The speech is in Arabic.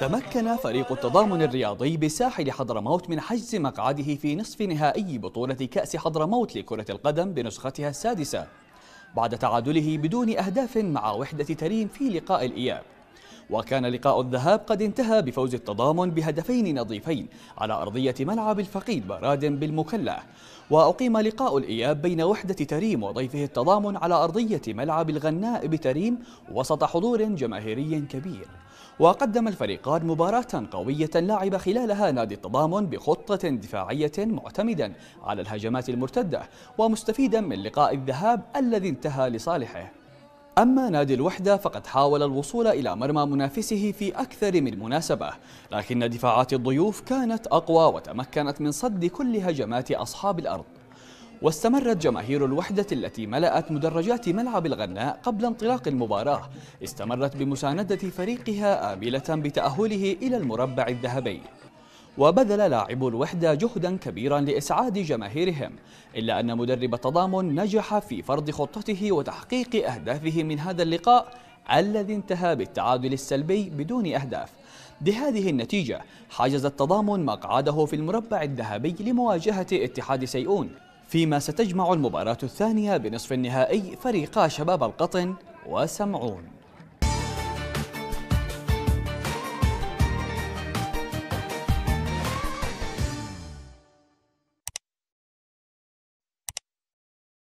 تمكن فريق التضامن الرياضي بساحل حضرموت من حجز مقعده في نصف نهائي بطولة كأس حضرموت لكرة القدم بنسختها السادسة بعد تعادله بدون أهداف مع وحدة تريم في لقاء الإياب وكان لقاء الذهاب قد انتهى بفوز التضامن بهدفين نظيفين على أرضية ملعب الفقيد براد بالمكلة وأقيم لقاء الإياب بين وحدة تريم وضيفه التضامن على أرضية ملعب الغناء بتريم وسط حضور جماهيري كبير وقدم الفريقان مباراة قوية لعب خلالها نادي التضامن بخطة دفاعية معتمدا على الهجمات المرتدة ومستفيدا من لقاء الذهاب الذي انتهى لصالحه أما نادي الوحدة فقد حاول الوصول إلى مرمى منافسه في أكثر من مناسبة لكن دفاعات الضيوف كانت أقوى وتمكنت من صد كل هجمات أصحاب الأرض واستمرت جماهير الوحدة التي ملأت مدرجات ملعب الغناء قبل انطلاق المباراة استمرت بمساندة فريقها آملة بتأهله إلى المربع الذهبي وبذل لاعبو الوحدة جهدا كبيرا لإسعاد جماهيرهم إلا أن مدرب التضامن نجح في فرض خطته وتحقيق أهدافه من هذا اللقاء الذي انتهى بالتعادل السلبي بدون أهداف بهذه النتيجة حجز التضامن مقعده في المربع الذهبي لمواجهة اتحاد سيئون فيما ستجمع المباراة الثانية بنصف النهائي فريقا شباب القطن وسمعون